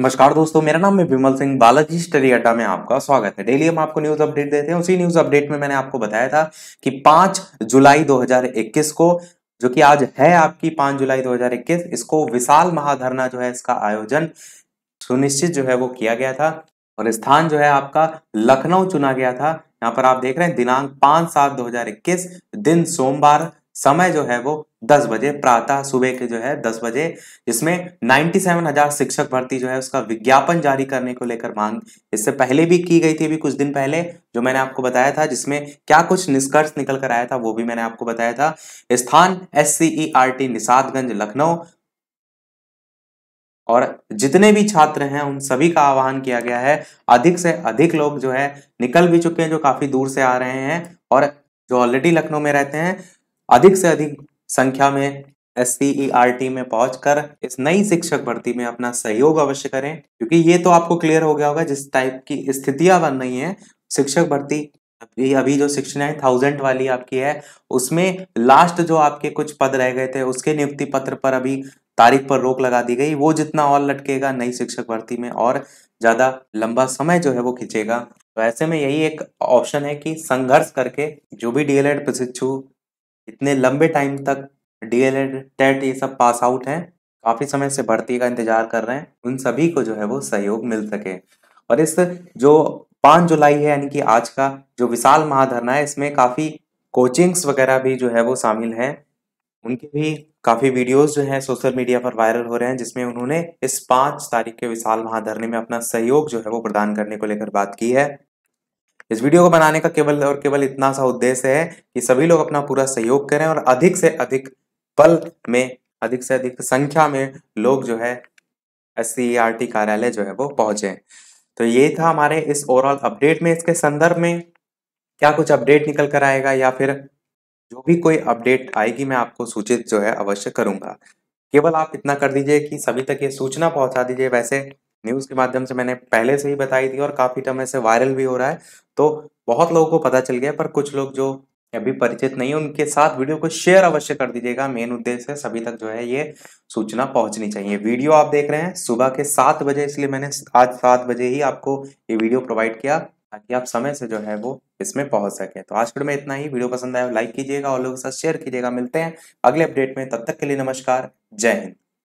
नमस्कार दोस्तों मेरा नाम है विमल सिंह बालाजी स्टडी अड्डा में आपका स्वागत है डेली हम आपको न्यूज अपडेट देते हैं उसी न्यूज अपडेट में मैंने आपको बताया था कि 5 जुलाई 2021 को जो कि आज है आपकी 5 जुलाई 2021 इसको विशाल महाधरना जो है इसका आयोजन सुनिश्चित जो है वो किया गया था और स्थान जो है आपका लखनऊ चुना गया था यहाँ पर आप देख रहे हैं दिनांक पांच सात दो दिन सोमवार समय जो है वो 10 बजे प्रातः सुबह के जो है 10 बजे जिसमें 97,000 शिक्षक भर्ती जो है उसका विज्ञापन जारी करने को लेकर मांग इससे पहले भी की गई थी अभी कुछ दिन पहले जो मैंने आपको बताया था जिसमें क्या कुछ निष्कर्ष निकल कर आया था वो भी मैंने आपको बताया था स्थान S R T Nishadganj Lucknow और जितने भी छात्र हैं उन सभी का आह्वान किया गया है अधिक से अधिक लोग जो है निकल भी चुके हैं जो काफी दूर से आ रहे हैं और जो ऑलरेडी लखनऊ में रहते हैं अधिक से अधिक संख्या में एस -E में पहुंचकर इस नई शिक्षक भर्ती में अपना सहयोग अवश्य करें क्योंकि ये तो आपको क्लियर हो गया होगा जिस टाइप की स्थितियां बन रही हैं शिक्षक भर्ती अभी अभी जो शिक्षण है थाउजेंड वाली आपकी है उसमें लास्ट जो आपके कुछ पद रह गए थे उसके नियुक्ति पत्र पर अभी तारीख पर रोक लगा दी गई वो जितना और लटकेगा नई शिक्षक भर्ती में और ज़्यादा लंबा समय जो है वो खींचेगा तो ऐसे में यही एक ऑप्शन है कि संघर्ष करके जो भी डीएलएड प्रशिक्षु इतने लंबे टाइम तक डी एल एड टेट ये सब पास आउट हैं काफ़ी समय से भर्ती का इंतजार कर रहे हैं उन सभी को जो है वो सहयोग मिल सके और इस जो पाँच जुलाई है यानी कि आज का जो विशाल महाधरना है इसमें काफ़ी कोचिंग्स वगैरह भी जो है वो शामिल हैं उनके भी काफ़ी वीडियोस जो हैं सोशल मीडिया पर वायरल हो रहे हैं जिसमें उन्होंने इस पाँच तारीख के विशाल महाधरने में अपना सहयोग जो है वो प्रदान करने को लेकर बात की है इस वीडियो को बनाने का केवल और केवल इतना सा उद्देश्य है कि सभी लोग अपना पूरा सहयोग करें और अधिक से अधिक पल में अधिक से अधिक संख्या में लोग जो है एस e कार्यालय जो है वो पहुंचे तो ये था हमारे इस ओवरऑल अपडेट में इसके संदर्भ में क्या कुछ अपडेट निकल कर आएगा या फिर जो भी कोई अपडेट आएगी मैं आपको सूचित जो है अवश्य करूंगा केवल आप इतना कर दीजिए कि सभी तक ये सूचना पहुंचा दीजिए वैसे न्यूज़ के माध्यम से मैंने पहले से ही बताई थी और काफ़ी समय से वायरल भी हो रहा है तो बहुत लोगों को पता चल गया पर कुछ लोग जो अभी परिचित नहीं है उनके साथ वीडियो को शेयर अवश्य कर दीजिएगा मेन उद्देश्य है सभी तक जो है ये सूचना पहुंचनी चाहिए वीडियो आप देख रहे हैं सुबह के सात बजे इसलिए मैंने आज सात बजे ही आपको ये वीडियो प्रोवाइड किया ताकि आप समय से जो है वो इसमें पहुंच सके तो आज फिर में इतना ही वीडियो पसंद आया लाइक तो कीजिएगा और लोगों के साथ शेयर कीजिएगा मिलते हैं अगले अपडेट में तब तक के लिए नमस्कार जय हिंद